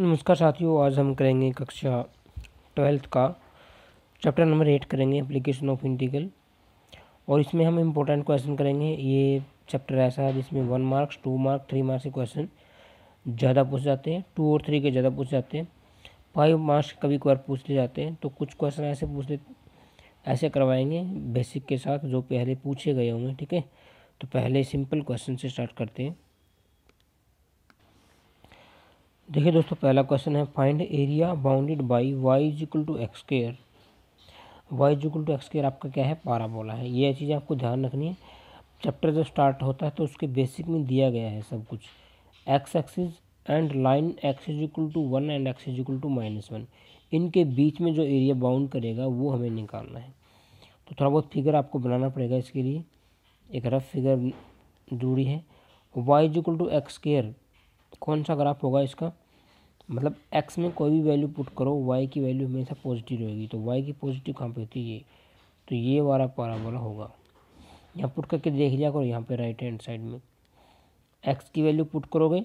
नमस्कार साथियों आज हम करेंगे कक्षा ट्वेल्थ का चैप्टर नंबर एट करेंगे एप्लीकेशन ऑफ इंटीग्रल और इसमें हम इम्पोर्टेंट क्वेश्चन करेंगे ये चैप्टर ऐसा है जिसमें one marks two mark three marks के क्वेश्चन ज़्यादा पूछ जाते हैं टू और थ्री के ज़्यादा पूछ जाते हैं फाइव मार्क्स कभी कभार पूछ ले जाते हैं तो कुछ क्वेश्चन ऐसे पूछ ले ऐसे करवाएंगे बेसिक के साथ जो पहले पूछे गए होंगे ठीक है तो पहले सिंपल क्वेश्चन से स्टार्ट करते हैं देखिए दोस्तों पहला क्वेश्चन है find area bounded by Y is equal to X square Y is equal to X square आपका क्या है पाराबोला है ये चीज़ आपको ध्यान रखनी है चैप्टर जब स्टार्ट होता है तो उसके बेसिक में दिया गया है सब कुछ X axis and line x is equal to one and X is equal to minus one इनके बीच में जो एरिया बाउंड करेगा वो हमें निकालना है तो थोड़ा बहुत फिगर आपको बनाना पड़ेगा इसके लिए एक रफ फिगर जुड़ी है Y is equal to X square कौन सा ग्राफ होगा इसका मतलब एक्स में कोई भी वैल्यू पुट करो वाई की वैल्यू हमेशा पॉजिटिव रहेगी तो वाई की पॉजिटिव कहाँ पर होती है ये तो ये वाला पाराबोला होगा यहाँ पुट करके देख लिया करो यहाँ पे राइट हैंड साइड में एक्स की वैल्यू पुट करोगे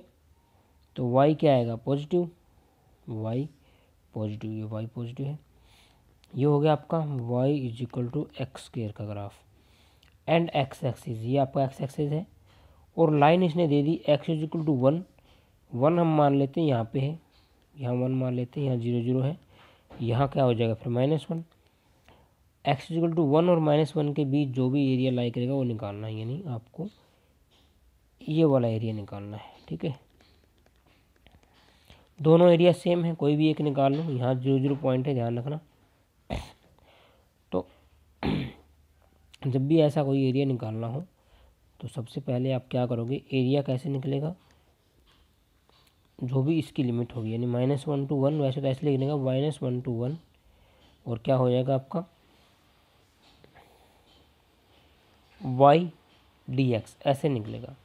तो वाई क्या आएगा पॉजिटिव वाई पॉजिटिव ये वाई पॉजिटिव है ये हो गया आपका Y is equal to X square का ग्राफ एंड एक्स एक्सिस ये आपका एक्स एक्सिस है और लाइन इसने दे दी X is equal to one one हम मान लेते हैं यहाँ पे है यहाँ वन मान लेते हैं यहाँ जीरो जीरो है यहाँ क्या हो जाएगा फिर minus one X is equal to one और माइनस वन के बीच जो भी एरिया लाई करेगा वो निकालना है यानी आपको ये वाला एरिया निकालना है ठीक है दोनों एरिया सेम है कोई भी एक निकाल लो यहाँ जीरो जीरो पॉइंट है ध्यान रखना तो जब भी ऐसा कोई एरिया निकालना हो तो सबसे पहले आप क्या करोगे एरिया कैसे निकलेगा जो भी इसकी लिमिट होगी यानी माइनस वन टू वन वैसे तो ऐसे लिखने का माइनस वन टू वन और क्या हो जाएगा आपका वाई डी एक्स ऐसे निकलेगा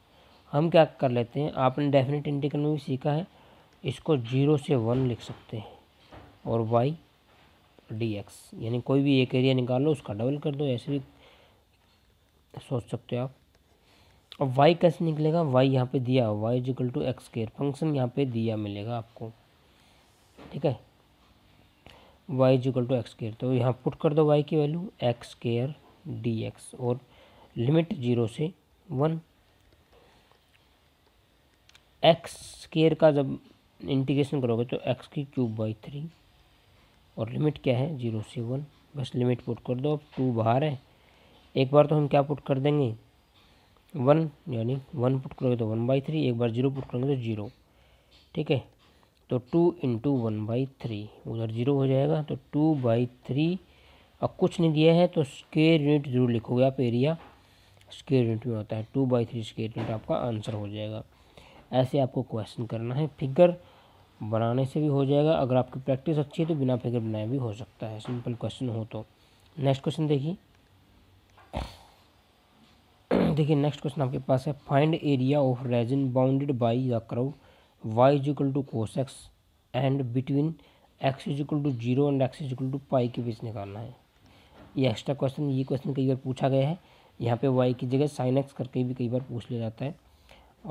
हम क्या कर लेते हैं आपने डेफिनेट इंटीग्रल में भी सीखा है इसको जीरो से वन लिख सकते हैं और वाई डी एक्स यानी कोई भी एक एरिया निकाल लो उसका डबल कर दो ऐसे भी सोच सकते हो आप और वाई कैसे निकलेगा वाई यहाँ पे दिया Y is to X square function यहाँ पे दिया मिलेगा आपको ठीक है Y is to X square तो यहाँ पुट कर दो वाई की value X square D x और लिमिट जीरो से वन एक्स स्केयर का जब इंटीग्रेशन करोगे तो एक्स की क्यूब बाई थ्री और लिमिट क्या है जीरो से वन बस लिमिट पुट कर दो अब टू बाहर है एक बार तो हम क्या पुट कर देंगे वन यानी वन पुट करेंगे तो वन बाई थ्री एक बार जीरो पुट करेंगे तो जीरो ठीक है तो two into one by three उधर जीरो हो जाएगा तो टू बाई थ्री अब कुछ नहीं दिया है तो स्केयर यूनिट ज़रूर लिखोगे आप एरिया स्केयर यूनिट में होता है two by three square unit आपका आंसर हो जाएगा ऐसे आपको क्वेश्चन करना है फिगर बनाने से भी हो जाएगा अगर आपकी प्रैक्टिस अच्छी है तो बिना फिगर बनाए भी हो सकता है सिंपल क्वेश्चन हो तो नेक्स्ट क्वेश्चन देखिए देखिए नेक्स्ट क्वेश्चन आपके पास है find area of region bounded by the curve Y is equal to x and between X is equal to zero and X is equal to pi के बीच निकालना है ये एक्स्ट्रा क्वेश्चन ये क्वेश्चन कई बार पूछा गया है यहाँ पे वाई की जगह साइन एक्स करके भी कई बार पूछ लिया जाता है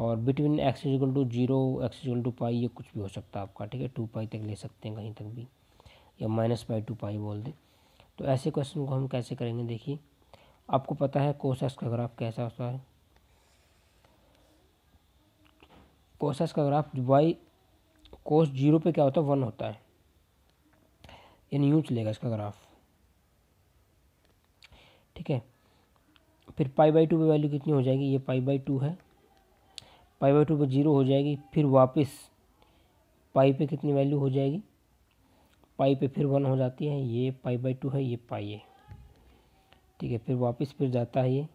और between X is equal to zero X is equal to pi ये कुछ भी हो सकता है आपका ठीक है टू पाई तक ले सकते हैं कहीं तक भी या माइनस पाई टू पाई बोल दें तो ऐसे क्वेश्चन को हम कैसे करेंगे देखिए आपको पता है कोशस का ग्राफ कैसा होता है कोशस का ग्राफ वाई कोस जीरो पे क्या होता है वन होता है यानी यूँ चलेगा इसका ग्राफ ठीक है फिर पाई बाई टू पर वैल्यू कितनी हो जाएगी ये पाई बाई टू है पाई बाई टू पर जीरो हो जाएगी फिर वापस पाई पे कितनी वैल्यू हो जाएगी पाई पे फिर वन हो जाती है ये पाई बाई टू है ये पाई है ठीक है फिर वापस फिर जाता है ये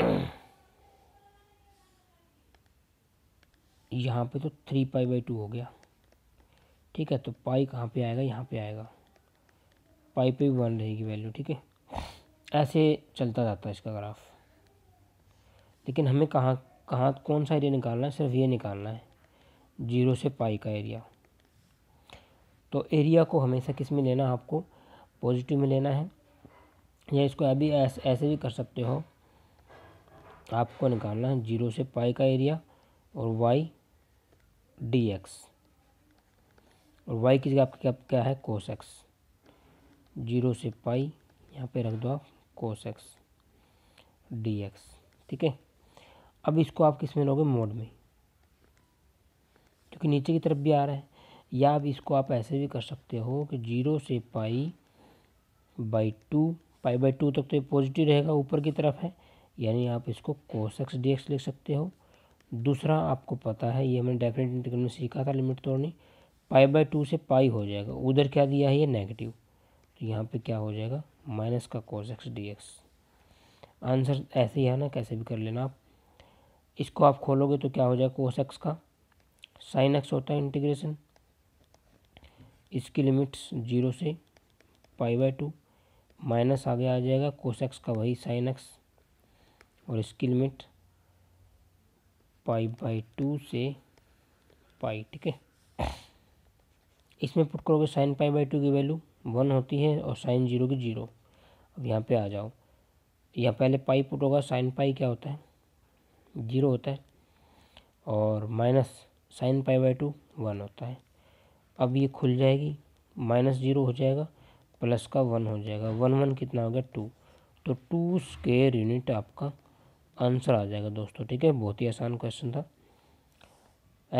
यहाँ पे तो थ्री पाई बाई टू हो गया ठीक है तो पाई कहाँ पे आएगा यहाँ पे आएगा पाई पे भी वन रहेगी वैल्यू ठीक है ऐसे चलता जाता है इसका ग्राफ लेकिन हमें कहाँ कहाँ कौन सा एरिया निकालना है सिर्फ ये निकालना है जीरो से पाई का एरिया तो एरिया को हमेशा किस में लेना है आपको पॉजिटिव में लेना है या इसको अभी ऐस, ऐसे भी कर सकते हो आपको निकालना है जीरो से पाई का एरिया और वाई डी एक्स और वाई की जगह आपके क्या है कोस एक्स जीरो से पाई यहाँ पे रख दो आप कोस एक्स डी एक्स ठीक है अब इसको आप किस में लोगे मोड में क्योंकि नीचे की तरफ भी आ रहा है या अब इसको आप ऐसे भी कर सकते हो कि जीरो से pi by two pi by two तक तो ये पॉजिटिव रहेगा ऊपर की तरफ है यानी आप इसको कोस एक्स डी एक्स लिख सकते हो दूसरा आपको पता है ये हमने डेफिनेट इंटीग्रल में सीखा था लिमिट तोड़नी पाई बाई टू से पाई हो जाएगा उधर क्या दिया है ये नेगेटिव तो यहाँ पे क्या हो जाएगा माइनस का cos x d x answer ऐसे ही है ना कैसे भी कर लेना आप इसको आप खोलोगे तो क्या हो जाएगा कोस एक्स का साइन एक्स होता है इंटीग्रेशन इसकी लिमिट्स जीरो से पाई बाई टू माइनस आगे आ जाएगा एक्स का वही साइन एक्स और इसकी लिमिट पाई बाई टू से पाई ठीक है इसमें पुट करोगे साइन पाई बाई टू की वैल्यू वन होती है और साइन जीरो की जीरो अब यहाँ पे आ जाओ यहाँ पहले पाई पुट होगा साइन पाई क्या होता है जीरो होता है और minus sine pi by two one होता है अब ये खुल जाएगी माइनस जीरो हो जाएगा प्लस का वन हो जाएगा वन वन कितना हो गया टू तो टू स्केयर यूनिट आपका आंसर आ जाएगा दोस्तों ठीक है बहुत ही आसान क्वेश्चन था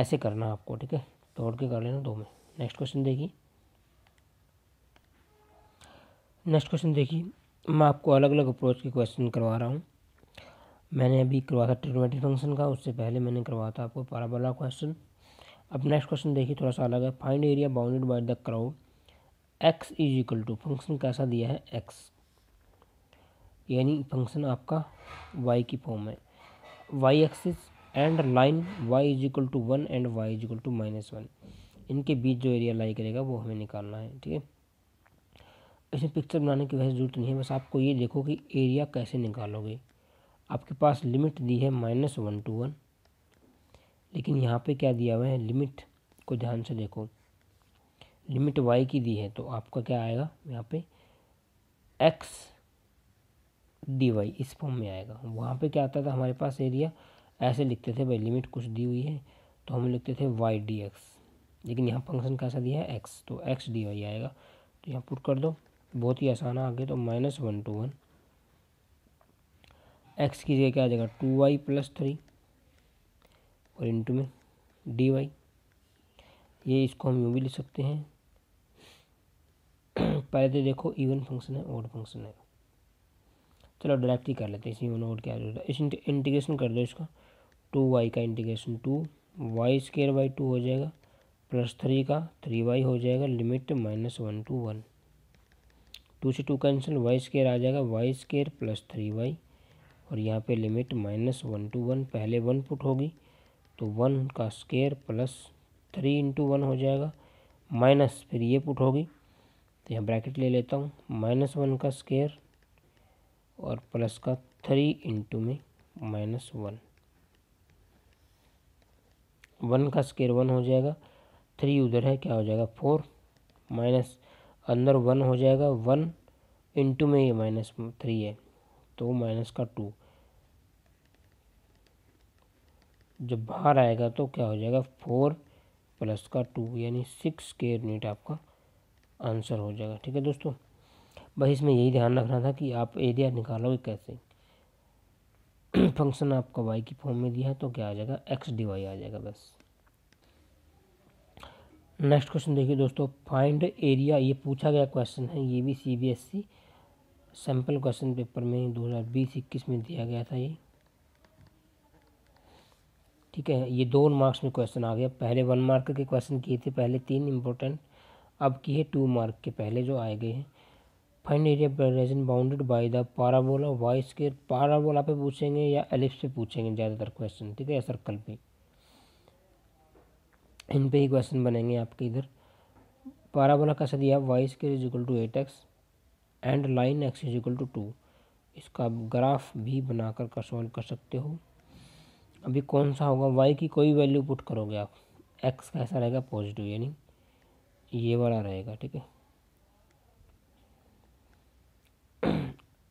ऐसे करना आपको ठीक है तोड़ के कर लेना दो में नेक्स्ट क्वेश्चन देखिए नेक्स्ट क्वेश्चन देखिए मैं आपको अलग अलग अप्रोच के क्वेश्चन करवा रहा हूँ मैंने अभी करवाया था ट्रिग्नोमेट्रिक फंक्शन का उससे पहले मैंने करवाया था आपको पाराबोला क्वेश्चन अब नेक्स्ट क्वेश्चन देखिए थोड़ा सा अलग है find area bounded by the crowd x is equal to function कैसा दिया है एक्स यानी फंक्शन आपका वाई की फॉर्म है y axis and line y is equal to one and y is equal to minus one इनके बीच जो एरिया लाई करेगा वो हमें निकालना है ठीक है इसमें पिक्चर बनाने की वैसे जरूरत नहीं है बस आपको ये देखो कि एरिया कैसे निकालोगे आपके पास लिमिट दी है माइनस वन टू वन लेकिन यहाँ पे क्या दिया हुआ है लिमिट को ध्यान से देखो लिमिट वाई की दी है तो आपका क्या आएगा यहाँ पे एक्स डी वाई इस फॉर्म में आएगा वहाँ पे क्या आता था हमारे पास एरिया ऐसे लिखते थे भाई लिमिट कुछ दी हुई है तो हम लिखते थे वाई डी एक्स लेकिन यहाँ फंक्शन कैसा दिया है एक्स तो एक्स डी वाई आएगा तो यहाँ पुट कर दो बहुत ही आसान आ गया तो minus one two one x की जगह क्या आ जाएगा टू वाई प्लस थ्री और इंटू में डी वाई ये इसको हम यूँ भी लिख सकते हैं पहले तो देखो इवन फंक्शन है ओड फंक्शन है चलो डायरेक्ट ही कर लेते हैं इसी वन ओड क्या होता है इंटीग्रेशन कर दो इसका टू वाई का integration two y square by two हो जाएगा प्लस थ्री का थ्री वाई हो जाएगा limit minus one two one two से टू कैंसिल वाई स्केयर आ जाएगा y square plus three y और यहाँ पे limit minus one two one पहले वन पुट होगी तो वन का square plus three into one हो जाएगा माइनस फिर ये पुट होगी तो यहाँ ब्रैकेट ले लेता हूँ माइनस वन का स्केयर और प्लस का थ्री इंटू में माइनस वन वन का स्केयर वन हो जाएगा थ्री उधर है क्या हो जाएगा फोर माइनस अंदर वन हो जाएगा वन इंटू में ये माइनस थ्री है तो माइनस का टू जब बाहर आएगा तो क्या हो जाएगा फोर प्लस का टू यानी सिक्स स्केयर यूनिट आपका आंसर हो जाएगा ठीक है दोस्तों बस इसमें यही ध्यान रखना था कि आप एरिया निकालोगे कैसे फंक्शन आपका वाई की फॉर्म में दिया है तो क्या आ जाएगा एक्स डी वाई आ जाएगा बस नेक्स्ट क्वेश्चन देखिए दोस्तों फाइंड एरिया ये पूछा गया क्वेश्चन है ये भी C B S E sample question paper में दो हज़ार बीस इक्कीस में दिया गया था ये ठीक है ये दो मार्क्स में क्वेश्चन आ गया पहले वन मार्क के क्वेश्चन किए थे पहले तीन इम्पोर्टेंट अब की है टू मार्क के पहले जो आए गए हैं find area present bounded by the parabola y square parabola पे पूछेंगे या एलिप्स पे पूछेंगे ज़्यादातर क्वेश्चन ठीक है या सर्कल पे इन पे ही क्वेश्चन बनेंगे आपके इधर पाराबोला सदी दिया y square is equal to eight x and line x is equal to two इसका आप ग्राफ भी बनाकर कर सॉल्व कर सकते हो अभी कौन सा होगा वाई की कोई वैल्यू पुट करोगे आप एक्स कैसा रहेगा पॉजिटिव यानी ये वाला रहेगा ठीक है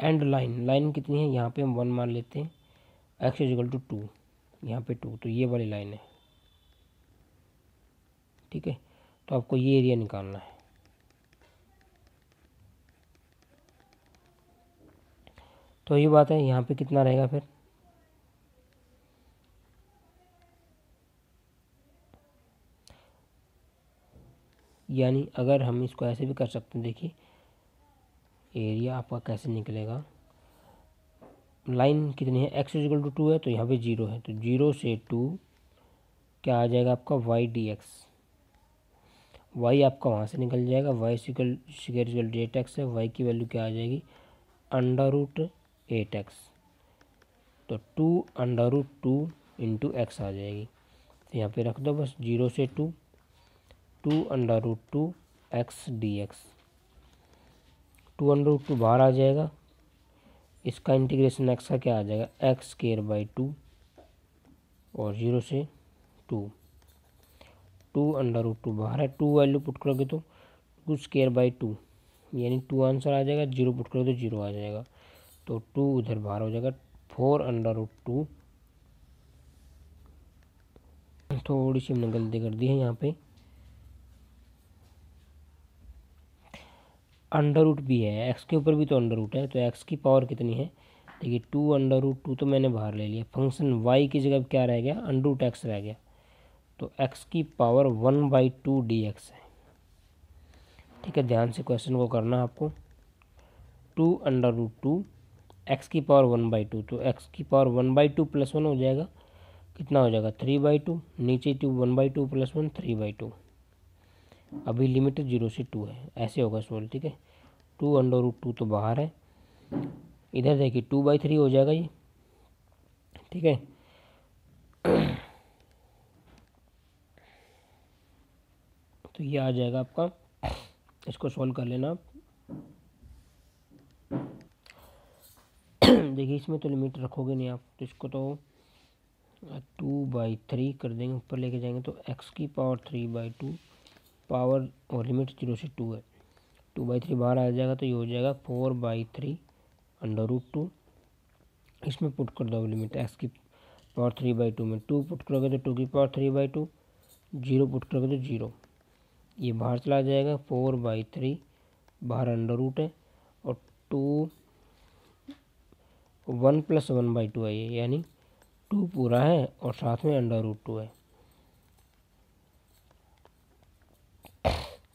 एंड लाइन लाइन कितनी है यहाँ पे हम वन मान लेते हैं एक्स इजल टू टू यहाँ पे टू तो ये वाली लाइन है ठीक है तो आपको ये एरिया निकालना है तो ये बात है यहाँ पे कितना रहेगा फिर यानी अगर हम इसको ऐसे भी कर सकते हैं देखिए एरिया आपका कैसे निकलेगा लाइन कितनी है एक्स इजिकल टू टू है तो यहाँ पे जीरो है तो जीरो से टू क्या आ जाएगा आपका वाई डी एक्स वाई आपका वहाँ से निकल जाएगा y equal equal eight x है वाई की वैल्यू क्या आ जाएगी अंडर रूट एट एक्स तो two under root two into x आ जाएगी तो यहाँ पे रख दो बस जीरो से two two under root two x d x two under root two बाहर आ जाएगा इसका इंटीग्रेशन एक्स का क्या आ जाएगा एक्स स्केयर बाई टू और ज़ीरो से two two under root two बाहर है टू वैल्यू पुट करोगे तो टू स्केयर बाई टू यानी टू आंसर आ जाएगा जीरो पुट करोगे तो जीरो आ जाएगा तो टू उधर बाहर हो जाएगा फोर अंडर रूट टू थोड़ी सी हमने गलती कर दी है यहाँ पे अंडर रूट भी है एक्स के ऊपर भी तो अंडर रूट है तो एक्स की पावर कितनी है देखिए टू अंडर रूट टू तो मैंने बाहर ले लिया फंक्शन वाई की जगह क्या रह गया अंडर रूट एक्स रह गया तो एक्स की power one by two d x है ठीक है ध्यान से क्वेश्चन को करना आपको two under root two x की पावर वन बाई टू तो एक्स की power one by two plus one हो जाएगा कितना हो जाएगा थ्री बाई टू नीचे two one by two plus one three by two अभी लिमिट जीरो से टू है ऐसे होगा सोल्व ठीक है टू अंडर रूट टू तो बाहर है इधर देखिए टू बाई थ्री हो जाएगा ये ठीक है तो ये आ जाएगा आपका इसको सॉल्व कर लेना आप देखिए इसमें तो लिमिट रखोगे नहीं आप तो इसको तो टू बाई थ्री कर देंगे ऊपर लेके जाएंगे तो एक्स की power three by two power और लिमिट जीरो से टू है टू बाई थ्री बाहर आ जाएगा तो ये हो जाएगा four by three under root two इसमें पुट कर दोगे लिमिट एक्स की पावर थ्री बाई टू में टू पुट करोगे तो टू की power three by two zero put करोगे तो जीरो ये बाहर चला जाएगा फोर बाई थ्री बाहर अंडर रूट है और to one plus one by two है ये यानी टू पूरा है और साथ में अंडर रूट टू है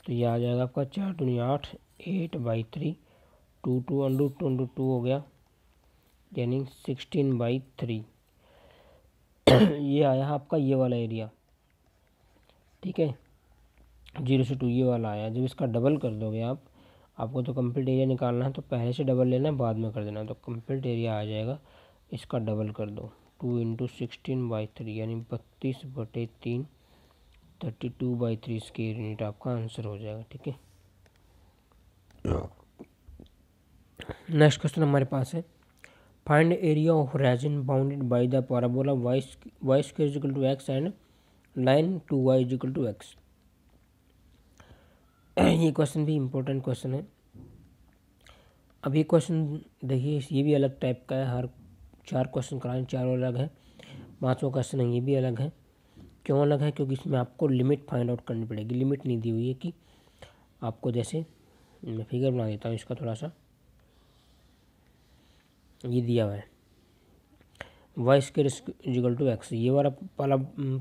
तो ये आ जाएगा आपका चार दूनी आठ eight by three two two under two under two हो गया यानी सिक्सटीन बाई थ्री ये आया आपका ये वाला एरिया ठीक है जीरो से टू ये वाला आया जब इसका डबल कर दोगे आप आपको तो कंप्लीट एरिया निकालना है तो पहले से डबल लेना है बाद में कर देना तो कंप्लीट एरिया आ जाएगा इसका डबल कर दो two into sixteen by three यानी बत्तीस बटे तीन thirty two by three square unit आपका आंसर हो जाएगा ठीक है हाँ। नेक्स्ट क्वेश्चन हमारे पास है find area of region bounded by the parabola y y square is equal to x and line two y is equal to x ये क्वेश्चन भी इम्पोर्टेंट क्वेश्चन है अब ये क्वेश्चन देखिए ये भी अलग टाइप का है हर चार क्वेश्चन कराएं चारों अलग है पाँचवा क्वेश्चन ये भी अलग है क्यों अलग है क्योंकि इसमें आपको लिमिट फाइंड आउट करनी पड़ेगी लिमिट नहीं दी हुई है कि आपको जैसे मैं फिगर बना देता हूँ इसका थोड़ा सा ये दिया हुआ है y square is equal to x ये वाला पाला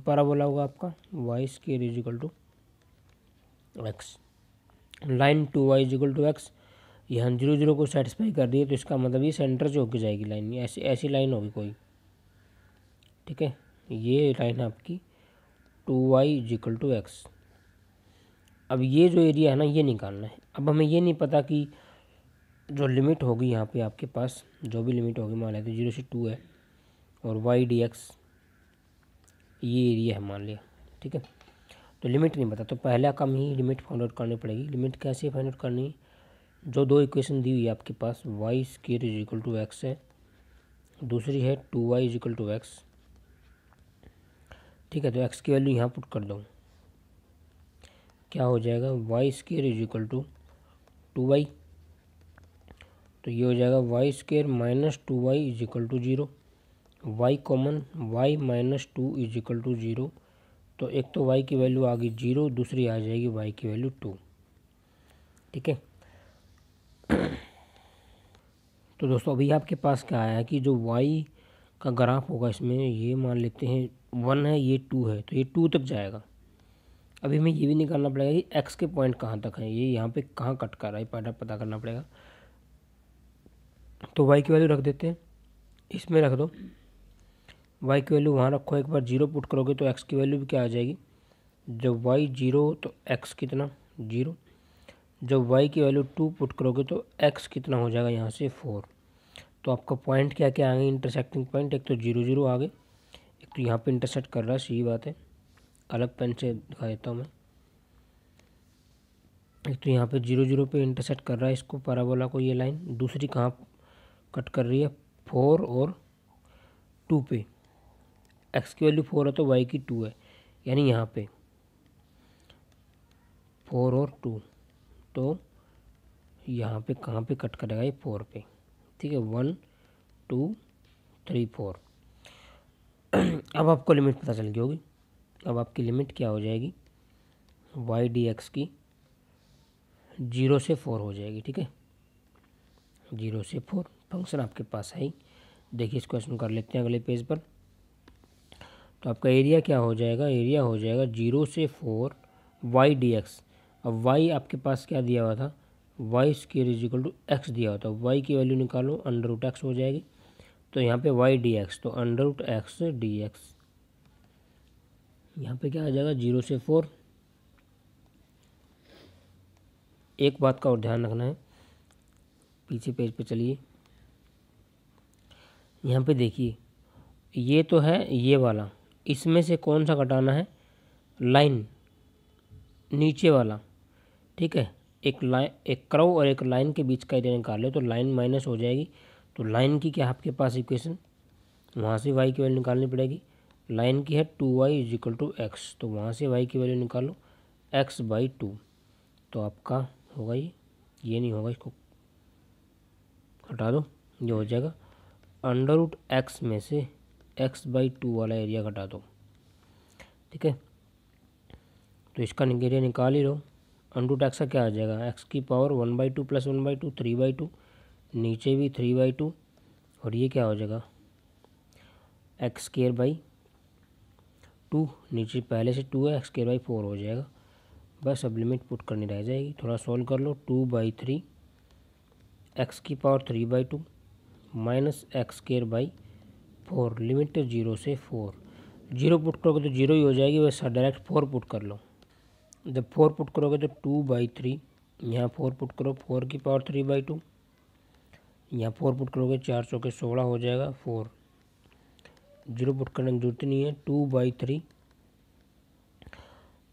पारा बोला होगा आपका y square is equal to x line two y is equal to x यहाँ जीरो जीरो को सेटिस्फाई कर दिए तो इसका मतलब ये सेंटर से होकर जाएगी लाइन ऐसी ऐसी लाइन होगी कोई ठीक है ये लाइन आपकी two y is equal to x अब ये जो एरिया है ना ये निकालना है अब हमें ये नहीं पता कि जो लिमिट होगी यहाँ पे आपके पास जो भी लिमिट होगी मान लेते जीरो से टू है और वाई डी एक्स ये एरिया है मान लिया ठीक है तो लिमिट नहीं पता तो पहला काम ही लिमिट फाइंड आउट करनी पड़ेगी लिमिट कैसे फाइंड आउट करनी है जो दो इक्वेशन दी हुई है आपके पास y square is equal to x है दूसरी है two y is equal to x ठीक है तो एक्स की वैल्यू यहाँ पुट कर दो क्या हो जाएगा y square is equal to two y तो ये हो जाएगा y square minus two y is equal to zero y common y minus two is equal to zero तो एक तो वाई की वैल्यू आ गई जीरो दूसरी आ जाएगी वाई की वैल्यू टू ठीक है तो दोस्तों अभी आपके पास क्या आया है कि जो वाई का ग्राफ होगा इसमें ये मान लेते हैं वन है ये टू है तो ये टू तक जाएगा अभी हमें ये भी निकालना पड़ेगा कि एक्स के पॉइंट कहाँ तक हैं ये यहाँ पे कहाँ कट कर रहा है पहले पता करना पड़ेगा तो वाई की वैल्यू रख देते हैं इसमें रख दो वाई की वैल्यू वहाँ रखो एक बार जीरो पुट करोगे तो एक्स की वैल्यू भी क्या आ जाएगी जब वाई जीरो तो एक्स कितना जीरो जब वाई की वैल्यू टू पुट करोगे तो एक्स कितना हो जाएगा यहाँ से फोर तो आपका पॉइंट क्या क्या आ गए इंटरसेक्टिंग पॉइंट एक तो जीरो जीरो आ गए एक तो यहाँ पे इंटरसेक्ट कर रहा है सही बात है अलग पेन से दिखा देता हूँ मैं एक तो यहाँ पे जीरो जीरो पे इंटरसेक्ट कर रहा है इसको पैराबोला को ये लाइन दूसरी कहाँ कट कर रही है फोर और टू पे एक्स की वैल्यू फोर है तो वाई की टू है यानी यहाँ पे फोर और टू तो यहाँ पे कहाँ पे कट करेगा ये फोर पे ठीक है वन टू थ्री फोर अब आपको लिमिट पता चल गई होगी अब आपकी लिमिट क्या हो जाएगी वाई डी एक्स की जीरो से फोर हो जाएगी ठीक है जीरो से फोर फंक्शन आपके पास है ही देखिए इस क्वेश्चन कर लेते हैं अगले पेज पर तो आपका एरिया क्या हो जाएगा एरिया हो जाएगा जीरो से फोर वाई डी एक्स अब वाई आपके पास क्या दिया हुआ था y square is equal to x दिया होता है वाई की वैल्यू निकालो अंडर रूट एक्स हो जाएगी तो यहाँ पे वाई डी एक्स तो under root x d x यहाँ पर क्या आ जाएगा जीरो से फोर एक बात का और ध्यान रखना है पीछे पेज पे चलिए यहाँ पे देखिए ये तो है ये वाला इसमें से कौन सा कटाना है लाइन नीचे वाला ठीक है एक लाइन एक क्रव और एक लाइन के बीच का एरिया निकाल लो तो लाइन माइनस हो जाएगी तो लाइन की क्या आपके पास इक्वेशन वहाँ से वाई की वैल्यू निकालनी पड़ेगी लाइन की है two y is equal to x तो वहाँ से वाई की वैल्यू निकालो एक्स बाई टू तो आपका होगा ये ये नहीं होगा इसको हटा दो ये हो जाएगा अंडर रूट एक्स में से एक्स बाई टू वाला एरिया घटा दो ठीक है तो इसका एरिया निकाल ही रहो अनरूट एक्स का क्या आ जाएगा एक्स की power one by two plus one by two three by two नीचे भी थ्री बाई टू और ये क्या हो जाएगा एक्स केयर बाई टू नीचे पहले से टू है एक्स केयर बाई फोर हो जाएगा बस अब लिमिट पुट करनी रह जाएगी थोड़ा सॉल्व कर लो टू बाई थ्री एक्स की power three by two minus x square by four limit zero से फोर जीरो पुट करोगे तो जीरो ही हो जाएगी वैसा डायरेक्ट फोर पुट कर लो जब फोर पुट करोगे तो टू बाई थ्री यहाँ फोर पुट करो फोर की पावर थ्री बाई टू यहाँ फोर पुट करोगे चार सौ के सोलह हो जाएगा फोर जीरो पुट करने की जरूरत नहीं है टू बाई थ्री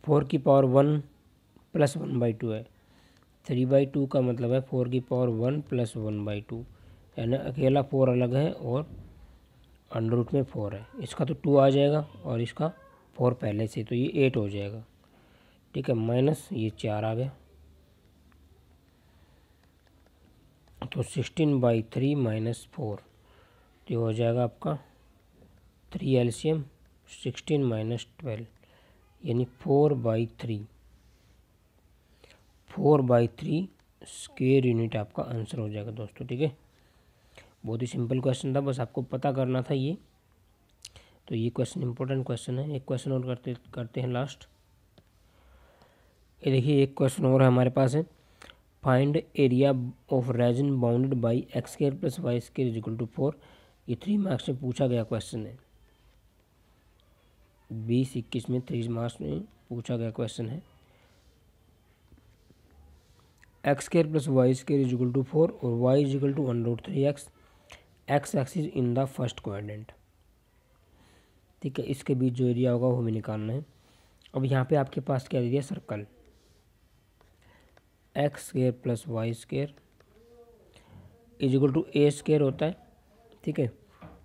फोर की power one plus one by two है थ्री बाई टू का मतलब है फोर की power one plus one by two यानी अकेला फोर अलग है और अंडर रूट में फोर है इसका तो टू आ जाएगा और इसका फोर पहले से तो ये एट हो जाएगा ठीक है माइनस ये चार आ गया तो sixteen by three minus four तो हो जाएगा आपका three LCM sixteen minus twelve यानी four by three four by three square unit आपका आंसर हो जाएगा दोस्तों ठीक है बहुत ही सिंपल क्वेश्चन था बस आपको पता करना था ये तो ये क्वेश्चन इंपॉर्टेंट क्वेश्चन है एक क्वेश्चन और करते करते हैं लास्ट ये देखिए एक क्वेश्चन और है हमारे पास है find area of region bounded by x square plus y square is equal to four ये थ्री मार्क्स में पूछा गया क्वेश्चन है बीस इक्कीस में थ्री मार्क्स में पूछा गया क्वेश्चन है x square plus y square is equal to four और y is equal to one root three x x axis in the first quadrant ठीक है इसके बीच जो एरिया होगा वो हमें निकालना है अब यहाँ पे आपके पास क्या दे दिया circle x square plus y square is equal to a square होता है ठीक है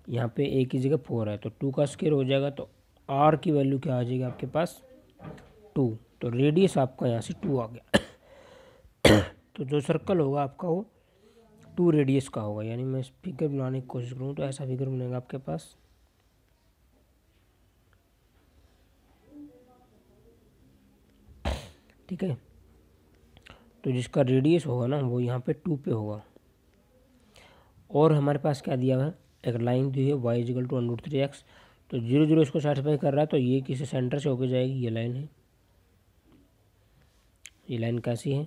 यहाँ पे ए की जगह फोर है तो टू का स्केयर हो जाएगा तो आर की वैल्यू क्या आ जाएगी आपके पास टू तो रेडियस आपका यहाँ से टू आ गया तो जो सर्कल होगा आपका वो टू रेडियस का होगा यानी मैं फिगर बनाने की कोशिश करूँ तो ऐसा फिगर बनेगा आपके पास ठीक है तो जिसका रेडियस होगा ना वो यहाँ पे टू पे होगा और हमारे पास क्या दिया हुआ है एक लाइन दी है y is equal to under three x तो जीरो जीरो इसको सेटिस्फाई कर रहा है तो ये किसी सेंटर से होके जाएगी ये लाइन है ये लाइन कैसी है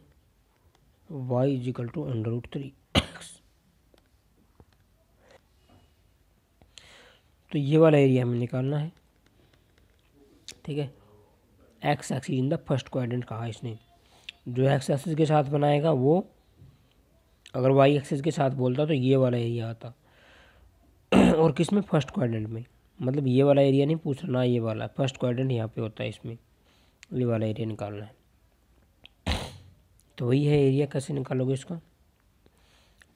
y is equal to under three x तो ये वाला एरिया हमें निकालना है ठीक है x x in the first quadrant कहा इसने जो एक्स एक्सिस के साथ बनाएगा वो अगर वाई एक्सिस के साथ बोलता तो ये वाला एरिया आता और किस में फर्स्ट क्वाड्रेंट में मतलब ये वाला एरिया नहीं पूछ रहा ना ये वाला फर्स्ट क्वाड्रेंट यहाँ पे होता है इसमें ये वाला एरिया निकालना है तो वही है एरिया कैसे निकालोगे इसका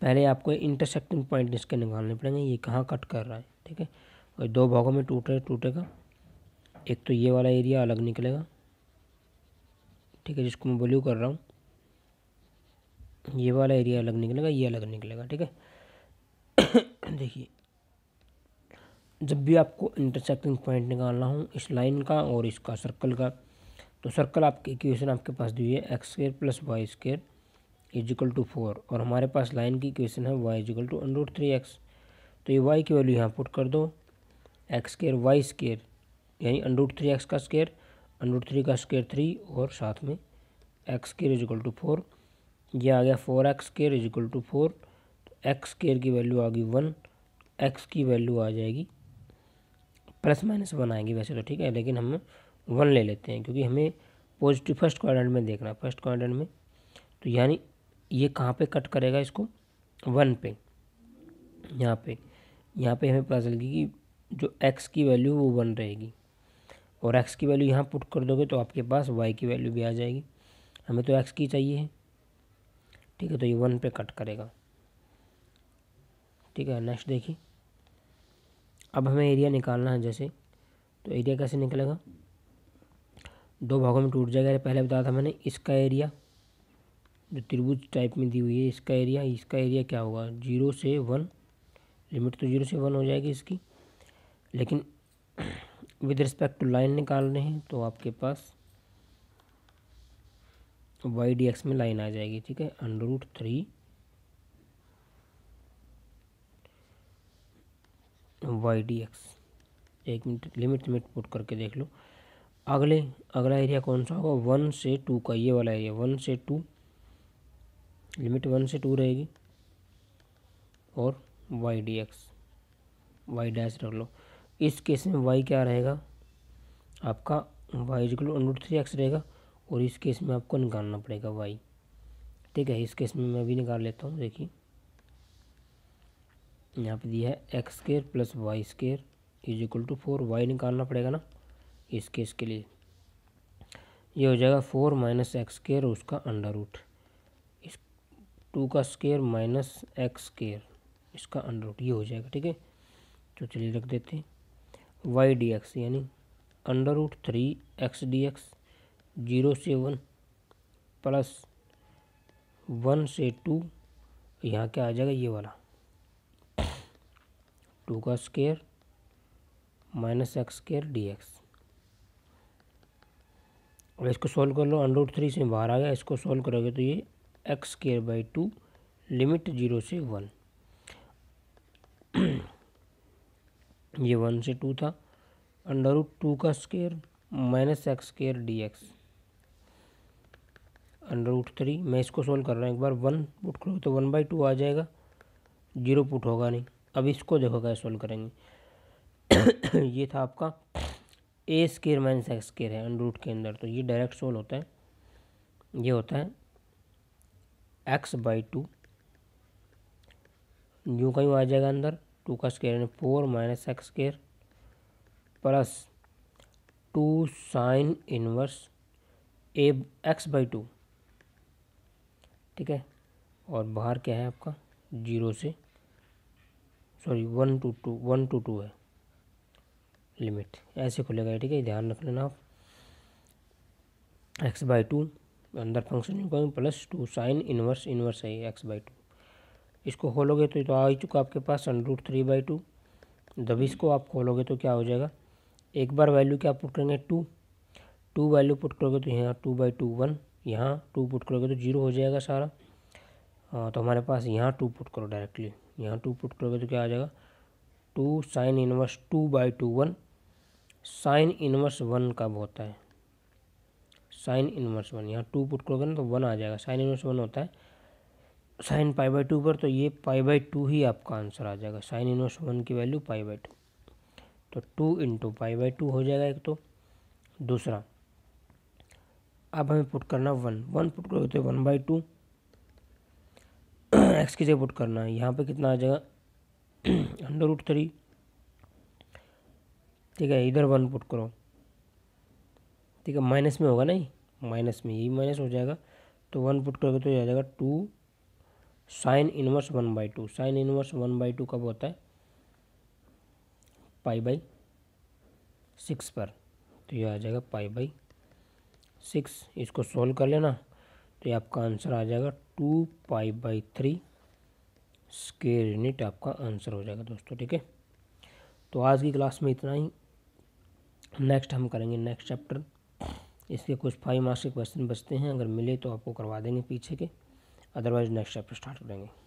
पहले आपको इंटरसेक्टिंग पॉइंट इसके निकालने पड़ेंगे ये कहाँ कट कर रहा है ठीक है और दो भागों में टूटे टूटेगा एक तो ये वाला एरिया अलग निकलेगा ठीक है जिसको मैं ब्लू कर रहा हूँ ये वाला एरिया अलग निकलेगा ये अलग निकलेगा ठीक है देखिए जब भी आपको इंटरसेक्टिंग पॉइंट निकालना हो इस लाइन का और इसका सर्कल का तो सर्कल आपके इक्वेशन आपके पास दी है x square plus y square is equal to four और हमारे पास लाइन की इक्वेशन है y is equal to under three x तो ये वाई की वैल्यू यहाँ पुट कर दो एक्स स्केयर वाई स्केयर यानी अंडर थ्री एक्स का स्केयर अंडर थ्री का स्केयर थ्री और साथ में x square is equal to four ये आ गया four x square is equal to four तो एक्स केयर की वैल्यू आ गई वन एक्स की वैल्यू आ जाएगी प्लस माइनस वन आएगी वैसे तो ठीक है लेकिन हम वन ले लेते हैं क्योंकि हमें पॉजिटिव फर्स्ट क्वाड्रेंट में देखना है फर्स्ट क्वाड्रेंट में तो यानी ये कहाँ पे कट करेगा इसको वन पे यहाँ पे यहाँ पे हमें पता चल कि जो एक्स की वैल्यू वो वन रहेगी और एक्स की वैल्यू यहाँ पुट कर दोगे तो आपके पास वाई की वैल्यू भी आ जाएगी हमें तो एक्स की चाहिए है ठीक है तो ये वन पे कट करेगा ठीक है नेक्स्ट देखिए अब हमें एरिया निकालना है जैसे तो एरिया कैसे निकलेगा दो भागों में टूट जाएगा पहले बताया था मैंने इसका एरिया जो त्रिभुज टाइप में दी हुई है इसका एरिया इसका एरिया क्या होगा जीरो से वन लिमिट तो जीरो से वन हो जाएगी इसकी लेकिन विद रिस्पेक्ट टू लाइन निकालने हैं तो आपके पास वाई डी एक्स में लाइन आ जाएगी ठीक है under root three y d x एक मिनट लिमिट लिमिट पुट करके देख लो अगले अगला एरिया कौन सा होगा वन से टू का ये वाला एरिया वन से टू लिमिट वन से टू रहेगी और y d x y dash रख लो इस केस में वाई क्या रहेगा आपका y is equal root three x रहेगा और इस केस में आपको निकालना पड़ेगा वाई ठीक है इस केस में मैं भी निकाल लेता हूँ देखिए यहाँ पे दिया है x square plus y square is equal to four y निकालना पड़ेगा ना इस केस के लिए ये हो जाएगा फोर माइनस एक्स स्केयर उसका अंडर रूट इस टू का स्केयर माइनस एक्स स्केयर इसका अंडर रूट ये हो जाएगा ठीक है तो चलिए रख देते हैं वाई डी एक्स यानी under root three x d x zero से वन प्लस वन से टू यहाँ क्या आ जाएगा ये वाला टू का square minus x square D x और इसको सॉल्व कर लो अंडर रूट थ्री से बाहर आ गया इसको सॉल्व करोगे तो ये x square by two limit zero से वन ये वन से टू था अंडर रूट टू का square minus x square D x under root three मैं इसको सोल्व कर रहा हूँ एक बार वन पुट करोगे तो वन बाई टू आ जाएगा जीरो पुट होगा नहीं अब इसको देखो क्या सोल्व करेंगे ये था आपका a square minus x square है अंडर रूट के अंदर तो ये डायरेक्ट सोल्व होता है ये होता है एक्स बाई टू यूँ कहीं आ जाएगा अंदर टू का स्केयर यानी four minus x square plus two sine inverse a x by two ठीक है और बाहर क्या है आपका जीरो से sorry one two two one two two है लिमिट ऐसे खुलेगा ठीक है ध्यान रख लेना आप एक्स बाई टू अंदर function plus two sine inverse inverse है एक्स बाई टू इसको खोलोगे तो, तो आ ही चुका आपके पास under root three by to जब इसको आप खोलोगे तो क्या हो जाएगा एक बार वैल्यू क्या पुट करेंगे टू टू वैल्यू पुट करोगे तो यहाँ टू बाई टू वन यहाँ टू पुट करोगे तो जीरो हो जाएगा सारा आ, हाँ, तो हमारे पास यहाँ टू पुट करो डायरेक्टली यहाँ टू पुट करोगे तो क्या आ जाएगा two sine inverse two by two one sine inverse one कब होता है साइन इनवर्स वन यहाँ टू पुट करोगे ना तो वन आ जाएगा साइन इनवर्स वन होता है साइन पाई बाई टू पर तो ये पाई बाई टू ही आपका आंसर आ जाएगा साइन इनवर्स वन की वैल्यू पाई बाई टू तो two into pi by two हो जाएगा एक तो दूसरा अब हमें पुट करना वन वन पुट करोगे तो वन बाई टू एक्स की जगह पुट करना है यहाँ पे कितना आ जाएगा अंडर रूट थ्री ठीक है इधर वन पुट करो ठीक है माइनस में होगा नहीं माइनस में यही माइनस हो जाएगा तो वन पुट करोगे तो ये आ जाएगा two sine inverse one by two sine inverse one by two कब होता है पाई बाई सिक्स पर तो ये आ जाएगा पाई बाई सिक्स इसको सोल्व कर लेना तो ये आपका आंसर आ जाएगा two pi by three square unit आपका आंसर हो जाएगा दोस्तों ठीक है तो आज की क्लास में इतना ही नेक्स्ट हम करेंगे नेक्स्ट चैप्टर इसके कुछ फाइव मार्क्स के क्वेश्चन बचते हैं अगर मिले तो आपको करवा देंगे पीछे के otherwise next chapter start करेंगे